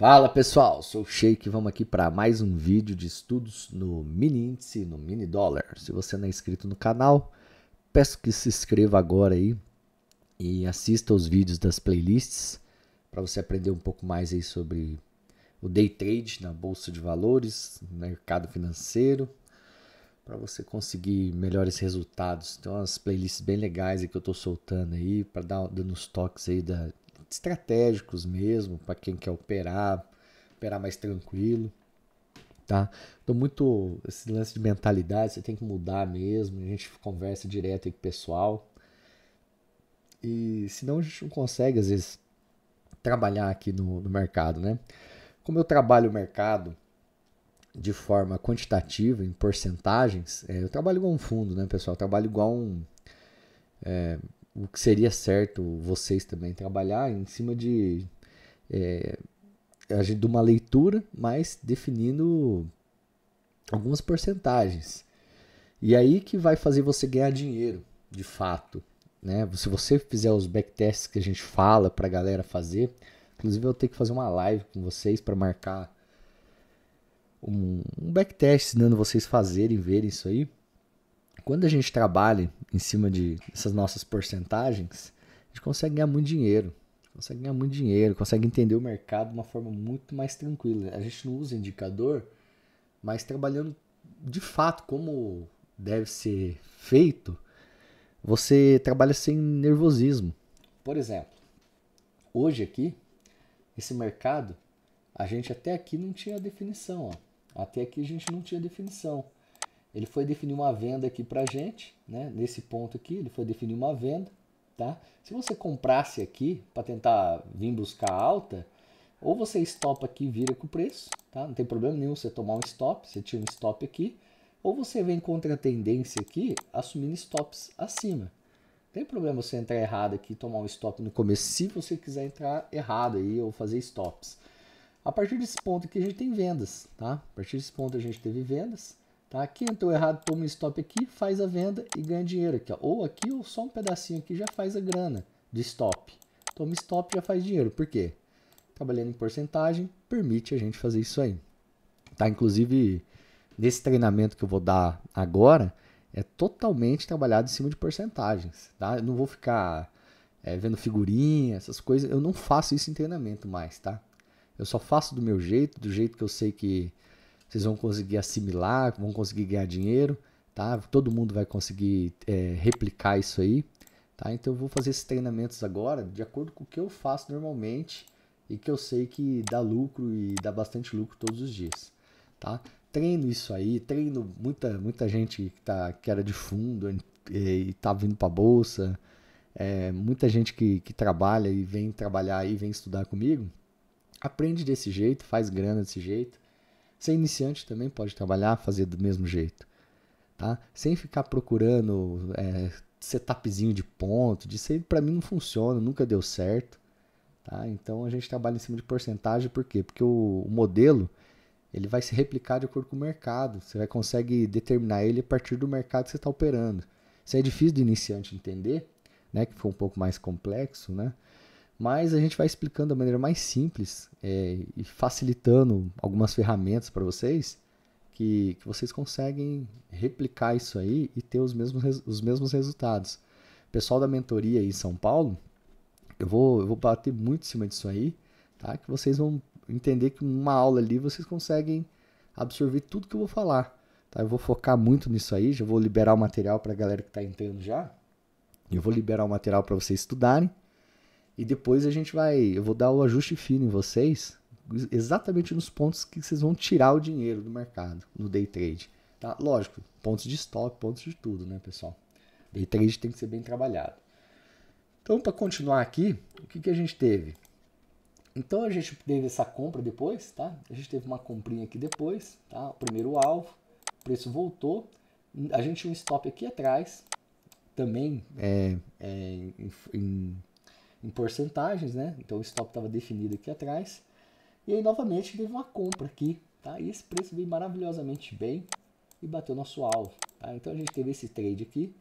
Fala pessoal, sou o Sheik e vamos aqui para mais um vídeo de estudos no mini índice, no mini dólar. Se você não é inscrito no canal, peço que se inscreva agora aí e assista os vídeos das playlists para você aprender um pouco mais aí sobre o day trade na bolsa de valores, mercado financeiro, para você conseguir melhores resultados. Então, as playlists bem legais aí que eu estou soltando aí para dar dando uns toques aí da, estratégicos mesmo, para quem quer operar, operar mais tranquilo, tá? Então, muito esse lance de mentalidade, você tem que mudar mesmo, a gente conversa direto aí com o pessoal. E senão a gente não consegue, às vezes, trabalhar aqui no, no mercado, né? Como eu trabalho o mercado de forma quantitativa, em porcentagens, é, eu trabalho igual um fundo, né, pessoal? Eu trabalho igual um. É, o que seria certo vocês também trabalhar em cima de, é, de uma leitura, mas definindo algumas porcentagens. E aí que vai fazer você ganhar dinheiro, de fato. Né? Se você fizer os backtests que a gente fala para a galera fazer, inclusive eu tenho que fazer uma live com vocês para marcar um, um backtest ensinando vocês fazerem, verem isso aí. Quando a gente trabalha em cima de essas nossas porcentagens, a gente consegue ganhar muito dinheiro. Consegue ganhar muito dinheiro, consegue entender o mercado de uma forma muito mais tranquila. A gente não usa indicador, mas trabalhando de fato como deve ser feito, você trabalha sem nervosismo. Por exemplo, hoje aqui, esse mercado, a gente até aqui não tinha definição. Ó. Até aqui a gente não tinha definição ele foi definir uma venda aqui para gente, né? Nesse ponto aqui, ele foi definir uma venda, tá? Se você comprasse aqui para tentar vir buscar alta, ou você stop aqui e vira com o preço, tá? Não tem problema nenhum você tomar um stop, você tira um stop aqui, ou você vem contra a tendência aqui, assumindo stops acima. Não tem problema você entrar errado aqui, tomar um stop no começo, se você quiser entrar errado aí ou fazer stops. A partir desse ponto aqui a gente tem vendas, tá? A partir desse ponto a gente teve vendas, Tá aqui, entrou errado, toma um stop aqui, faz a venda e ganha dinheiro aqui. Ó. Ou aqui, ou só um pedacinho aqui já faz a grana de stop. Toma stop já faz dinheiro. Por quê? Trabalhando em porcentagem, permite a gente fazer isso aí. Tá? Inclusive, nesse treinamento que eu vou dar agora, é totalmente trabalhado em cima de porcentagens. Tá? Eu não vou ficar é, vendo figurinha, essas coisas. Eu não faço isso em treinamento mais, tá? Eu só faço do meu jeito, do jeito que eu sei que vocês vão conseguir assimilar, vão conseguir ganhar dinheiro, tá? Todo mundo vai conseguir é, replicar isso aí, tá? Então eu vou fazer esses treinamentos agora de acordo com o que eu faço normalmente e que eu sei que dá lucro e dá bastante lucro todos os dias, tá? Treino isso aí, treino muita muita gente que tá que era de fundo e, tá vindo para bolsa, é, muita gente que, que trabalha e vem trabalhar e vem estudar comigo, aprende desse jeito, faz grana desse jeito Ser iniciante também pode trabalhar, fazer do mesmo jeito. Tá? Sem ficar procurando é, setupzinho de ponto, de, para mim não funciona, nunca deu certo. Tá? Então a gente trabalha em cima de porcentagem, por quê? Porque o, o modelo ele vai se replicar de acordo com o mercado. Você vai conseguir determinar ele a partir do mercado que você está operando. Isso é difícil do iniciante entender, né? Que foi um pouco mais complexo, né? Mas a gente vai explicando da maneira mais simples é, e facilitando algumas ferramentas para vocês que, que, vocês conseguem replicar isso aí e ter os mesmos, os mesmos resultados. pessoal da mentoria em São Paulo, eu vou, eu vou bater muito em cima disso aí, tá? Que vocês vão entender que numa aula ali vocês conseguem absorver tudo que eu vou falar. Tá? Eu vou focar muito nisso aí, já vou liberar o material para a galera que está entrando já. Eu vou liberar o material para vocês estudarem. E depois a gente vai. Eu vou dar o ajuste fino em vocês, exatamente nos pontos que vocês vão tirar o dinheiro do mercado, no day trade. Tá? Lógico, pontos de stop, pontos de tudo, né, pessoal? Day trade tem que ser bem trabalhado. Então, para continuar aqui, o que, que a gente teve? Então, a gente teve essa compra depois, tá? A gente teve uma comprinha aqui depois, tá? O primeiro alvo, o preço voltou. A gente tinha um stop aqui atrás, também é, é em, em em porcentagens, né? Então o stop estava definido aqui atrás. E aí novamente teve uma compra aqui, tá? E esse preço veio maravilhosamente bem e bateu nosso alvo, tá? Então a gente teve esse trade aqui.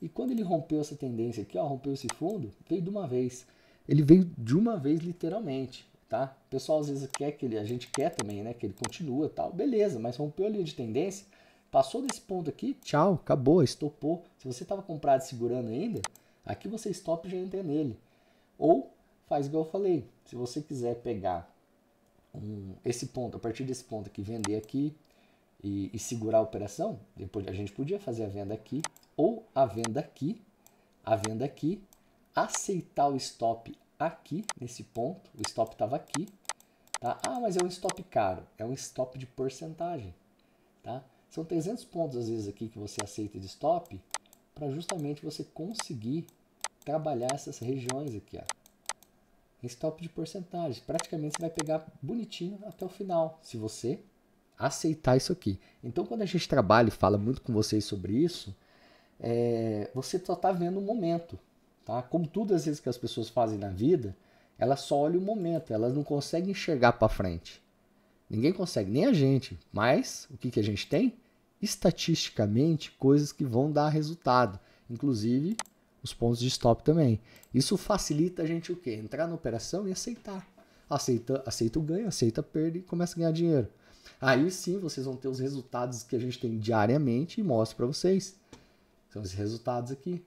E quando ele rompeu essa tendência aqui, ó, rompeu esse fundo, veio de uma vez. Ele veio de uma vez literalmente, tá? O pessoal às vezes quer que ele, a gente quer também, né, que ele continua, tal. Beleza, mas rompeu a linha de tendência, passou desse ponto aqui, tchau, acabou, estopou. Se você estava comprado segurando ainda, aqui você stop já entra nele. Ou faz igual eu falei, se você quiser pegar um, esse ponto, a partir desse ponto aqui, vender aqui e, e segurar a operação, depois a gente podia fazer a venda aqui, ou a venda aqui, a venda aqui, aceitar o stop aqui, nesse ponto, o stop estava aqui, tá? Ah, mas é um stop caro, é um stop de porcentagem, tá? São 300 pontos, às vezes, aqui que você aceita de stop, para justamente você conseguir trabalhar essas regiões aqui, ó. Esse top de porcentagem, praticamente você vai pegar bonitinho até o final, se você aceitar isso aqui. Então, quando a gente trabalha e fala muito com vocês sobre isso, é, você só está vendo o momento, tá? Como tudo as vezes que as pessoas fazem na vida, elas só olham o momento, elas não conseguem enxergar para frente. Ninguém consegue, nem a gente. Mas o que, que a gente tem? Estatisticamente, coisas que vão dar resultado. Inclusive, os pontos de stop também. Isso facilita a gente o quê? Entrar na operação e aceitar. Aceita, aceita o ganho, aceita a perda e começa a ganhar dinheiro. Aí sim vocês vão ter os resultados que a gente tem diariamente e mostro para vocês. São esses resultados aqui,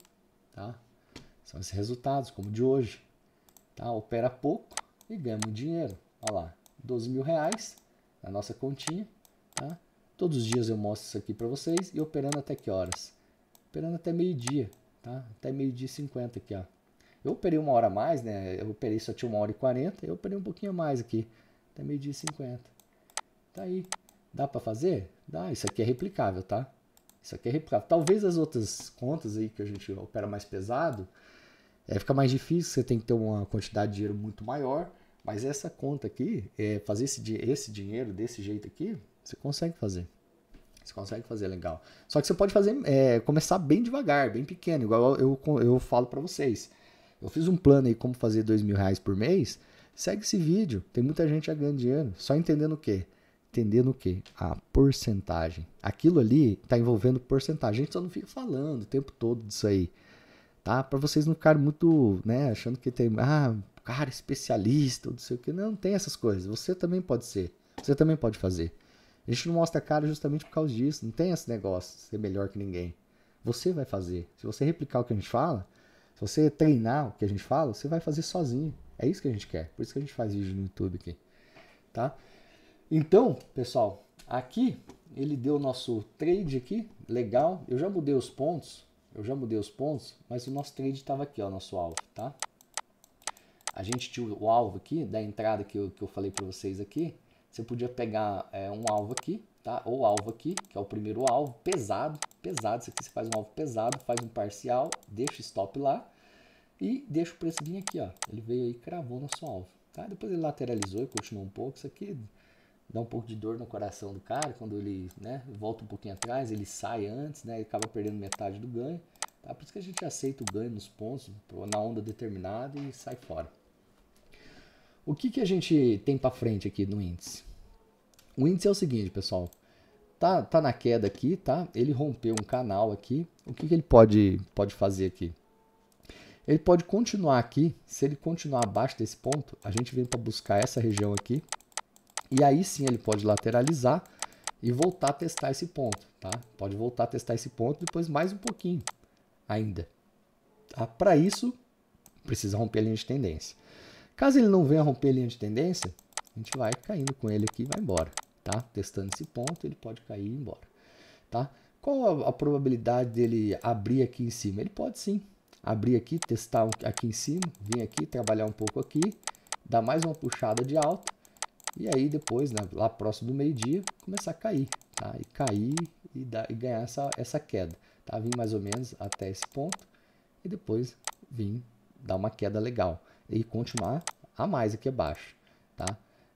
tá? São esses resultados, como de hoje. Tá? Opera pouco e ganha muito dinheiro. Olha lá, 12 mil reais na nossa continha, tá? Todos os dias eu mostro isso aqui para vocês e operando até que horas? Operando até meio-dia. Tá? Até meio-dia e 50 aqui, ó. Eu operei uma hora a mais, né? Eu operei só tinha uma hora e 40, eu operei um pouquinho a mais aqui. Até meio-dia e 50. Tá aí. Dá para fazer? Dá. Isso aqui é replicável, tá? Isso aqui é replicável. Talvez as outras contas aí que a gente opera mais pesado, é, fica mais difícil, você tem que ter uma quantidade de dinheiro muito maior. Mas essa conta aqui, é, fazer esse, esse dinheiro desse jeito aqui, você consegue fazer. Você consegue fazer legal. Só que você pode fazer, é, começar bem devagar, bem pequeno, igual eu, eu, falo para vocês. Eu fiz um plano aí como fazer dois mil reais por mês. Segue esse vídeo. Tem muita gente a grande dinheiro. Só entendendo o quê? Entendendo o quê? A porcentagem. Aquilo ali tá envolvendo porcentagem. A gente só não fica falando o tempo todo disso aí. Tá? Para vocês não ficarem muito, né, achando que tem, ah, cara especialista, não sei o que. Não, não tem essas coisas. Você também pode ser. Você também pode fazer. A gente não mostra a cara justamente por causa disso. Não tem esse negócio de ser melhor que ninguém. Você vai fazer. Se você replicar o que a gente fala, se você treinar o que a gente fala, você vai fazer sozinho. É isso que a gente quer. Por isso que a gente faz vídeo no YouTube aqui. Tá? Então, pessoal, aqui ele deu o nosso trade aqui. Legal. Eu já mudei os pontos. Eu já mudei os pontos, mas o nosso trade estava aqui, ó, nosso alvo, tá? A gente tinha o alvo aqui, da entrada que eu, que eu falei para vocês aqui, você podia pegar é, um alvo aqui, tá? Ou alvo aqui, que é o primeiro alvo, pesado, pesado. Isso aqui você faz um alvo pesado, faz um parcial, deixa o stop lá e deixa o preço vir aqui, ó. Ele veio aí cravou nosso alvo, tá? Depois ele lateralizou e continuou um pouco. Isso aqui dá um pouco de dor no coração do cara quando ele, né, volta um pouquinho atrás, ele sai antes, né? Ele acaba perdendo metade do ganho. Tá? Por isso que a gente aceita o ganho nos pontos na onda determinada e sai fora. O que, que a gente tem para frente aqui no índice? O índice é o seguinte, pessoal. Tá, tá na queda aqui, tá? Ele rompeu um canal aqui. O que, que ele pode, pode fazer aqui? Ele pode continuar aqui. Se ele continuar abaixo desse ponto, a gente vem para buscar essa região aqui. E aí sim ele pode lateralizar e voltar a testar esse ponto, tá? Pode voltar a testar esse ponto depois mais um pouquinho ainda. Tá? Para isso, precisa romper a linha de tendência. Caso ele não venha romper a linha de tendência, a gente vai caindo com ele aqui e vai embora, tá? Testando esse ponto, ele pode cair e ir embora, tá? Qual a, a probabilidade dele abrir aqui em cima? Ele pode sim abrir aqui, testar aqui em cima, vir aqui, trabalhar um pouco aqui, dar mais uma puxada de alta e aí depois, né, lá próximo do meio-dia, começar a cair, tá? E cair e, dar, e ganhar essa, essa queda, tá? Vim mais ou menos até esse ponto e depois vim dar uma queda legal e continuar a mais aqui abaixo, tá?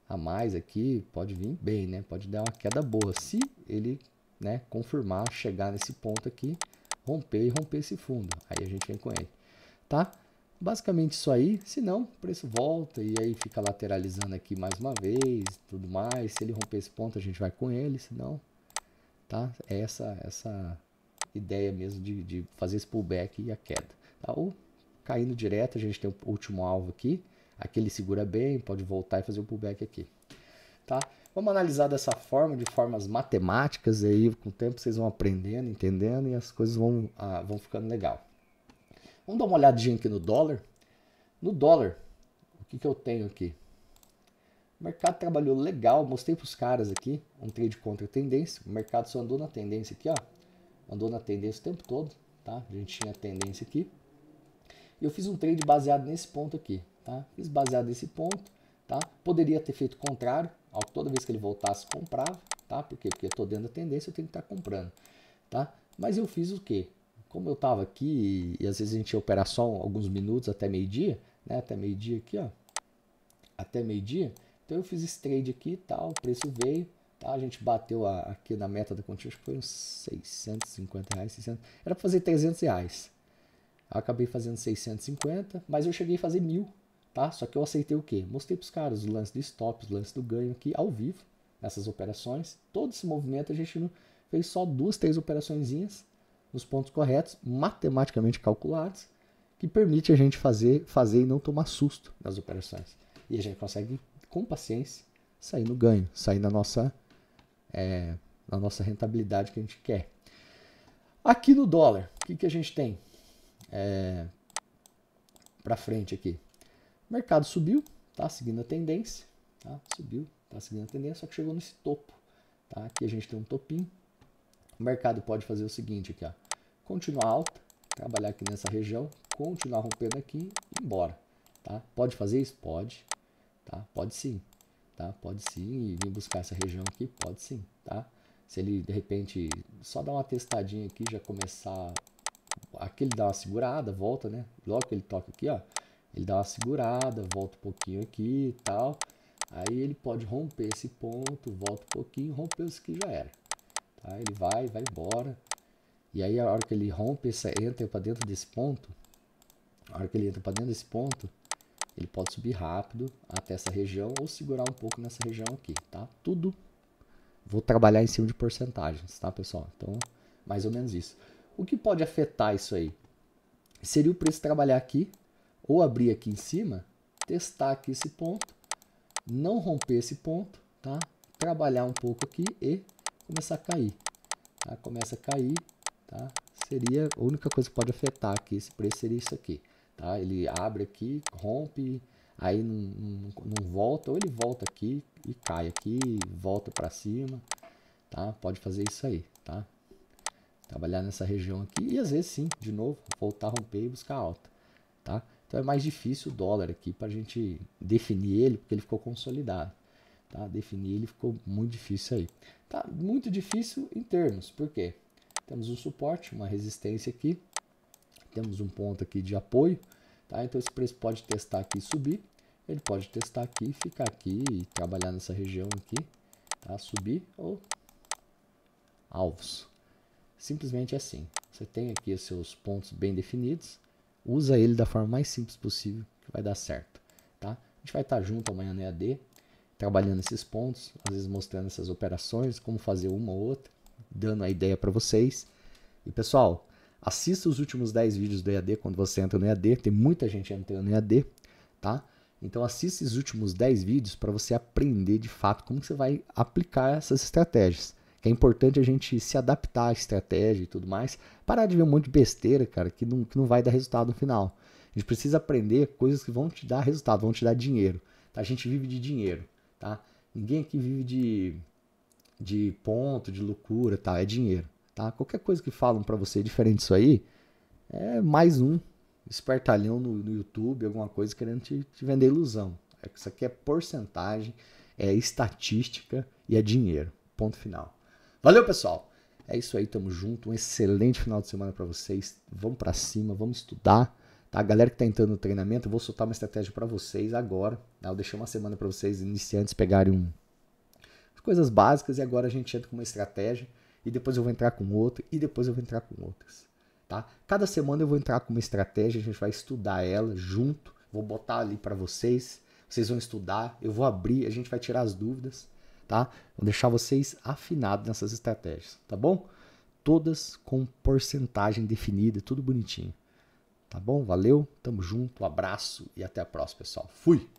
A mais aqui pode vir bem, né? Pode dar uma queda boa, se ele, né, confirmar, chegar nesse ponto aqui, romper e romper esse fundo. Aí a gente vem com ele, tá? Basicamente isso aí, se não, o preço volta e aí fica lateralizando aqui mais uma vez, tudo mais. Se ele romper esse ponto, a gente vai com ele, se não, tá? É essa essa ideia mesmo de, de fazer esse pullback e a queda, tá? Ou caindo direto, a gente tem o último alvo aqui. Aqui ele segura bem, pode voltar e fazer o pullback aqui. Tá? Vamos analisar dessa forma, de formas matemáticas, e aí com o tempo vocês vão aprendendo, entendendo e as coisas vão, ah, vão ficando legal. Vamos dar uma olhadinha aqui no dólar. No dólar, o que, que eu tenho aqui? O mercado trabalhou legal, mostrei para os caras aqui um trade contra tendência. O mercado só andou na tendência aqui, ó. Andou na tendência o tempo todo, tá? A gente tinha tendência aqui eu fiz um trade baseado nesse ponto aqui, tá? Fiz baseado nesse ponto, tá? Poderia ter feito o contrário, ao toda vez que ele voltasse comprava, tá? Porque porque eu tô dentro da tendência, eu tenho que estar tá comprando, tá? Mas eu fiz o quê? Como eu tava aqui e, às vezes a gente ia operar só alguns minutos até meio-dia, né? Até meio-dia aqui, ó. Até meio-dia. Então eu fiz esse trade aqui tal, o preço veio, tá? A gente bateu a, aqui na meta da quantia, acho que foi uns 650 reais, 600, era para fazer 300 reais, acabei fazendo 650, mas eu cheguei a fazer mil, tá? Só que eu aceitei o quê? Mostrei para os caras o lance do stop, o lance do ganho aqui ao vivo, nessas operações. Todo esse movimento a gente fez só duas, três operaçõezinhas nos pontos corretos, matematicamente calculados, que permite a gente fazer, fazer e não tomar susto nas operações. E a gente consegue, com paciência, sair no ganho, sair na nossa, é, na nossa rentabilidade que a gente quer. Aqui no dólar, o que, que a gente tem? é, para frente aqui. O mercado subiu, tá seguindo a tendência, tá? Subiu, tá seguindo a tendência, só que chegou nesse topo, tá? Aqui a gente tem um topinho. O mercado pode fazer o seguinte aqui, ó. Continuar alta, trabalhar aqui nessa região, continuar rompendo aqui e ir embora, tá? Pode fazer isso? Pode, tá? Pode sim, tá? Pode sim e vir buscar essa região aqui, pode sim, tá? Se ele de repente só dar uma testadinha aqui, já começar aqui ele dá uma segurada, volta, né? Logo que ele toca aqui, ó, ele dá uma segurada, volta um pouquinho aqui e tal. Aí ele pode romper esse ponto, volta um pouquinho, rompeu isso aqui já era. Tá? Ele vai, vai embora. E aí a hora que ele rompe, essa, entra para dentro desse ponto, a hora que ele entra para dentro desse ponto, ele pode subir rápido até essa região ou segurar um pouco nessa região aqui, tá? Tudo vou trabalhar em cima de porcentagens, tá, pessoal? Então, mais ou menos isso. O que pode afetar isso aí? Seria o preço trabalhar aqui, ou abrir aqui em cima, testar aqui esse ponto, não romper esse ponto, tá? Trabalhar um pouco aqui e começar a cair. Tá? Começa a cair, tá? Seria a única coisa que pode afetar aqui esse preço seria isso aqui, tá? Ele abre aqui, rompe, aí não, não, não volta, ou ele volta aqui e cai aqui, volta para cima, tá? Pode fazer isso aí, tá? Trabalhar nessa região aqui e às vezes sim, de novo, voltar a romper e buscar alta, tá? Então é mais difícil o dólar aqui para a gente definir ele, porque ele ficou consolidado. Tá? Definir ele ficou muito difícil aí. Tá muito difícil em termos, por quê? Temos um suporte, uma resistência aqui, temos um ponto aqui de apoio, tá? Então esse preço pode testar aqui e subir, ele pode testar aqui, ficar aqui e trabalhar nessa região aqui, tá? Subir ou alvos, Simplesmente é assim. Você tem aqui os seus pontos bem definidos. Usa ele da forma mais simples possível, que vai dar certo. Tá? A gente vai estar junto amanhã no EAD, trabalhando esses pontos, às vezes mostrando essas operações, como fazer uma ou outra, dando a ideia para vocês. E pessoal, assista os últimos 10 vídeos do EAD quando você entra no EAD, tem muita gente entrando no EAD, tá? Então assista esses últimos 10 vídeos para você aprender de fato como você vai aplicar essas estratégias é importante a gente se adaptar à estratégia e tudo mais, parar de ver um monte de besteira, cara, que não, que não vai dar resultado no final. A gente precisa aprender coisas que vão te dar resultado, vão te dar dinheiro. Tá? A gente vive de dinheiro, tá? Ninguém aqui vive de, de ponto, de loucura, tá? É dinheiro, tá? Qualquer coisa que falam para você diferente disso aí, é mais um espertalhão no, no YouTube, alguma coisa querendo te, te vender ilusão. É, isso aqui é porcentagem, é estatística e é dinheiro. Ponto final. Valeu, pessoal. É isso aí, tamo junto. Um excelente final de semana para vocês. Vamos para cima, vamos estudar. Tá, a galera que tá entrando no treinamento, eu vou soltar uma estratégia para vocês agora. Tá? Eu deixei uma semana para vocês iniciantes pegarem um... as coisas básicas e agora a gente entra com uma estratégia e depois eu vou entrar com outra e depois eu vou entrar com outras, tá? Cada semana eu vou entrar com uma estratégia, a gente vai estudar ela junto, vou botar ali para vocês, vocês vão estudar, eu vou abrir, a gente vai tirar as dúvidas tá? Vou deixar vocês afinados nessas estratégias, tá bom? Todas com porcentagem definida, tudo bonitinho. Tá bom? Valeu, tamo junto, um abraço e até a próxima, pessoal. Fui!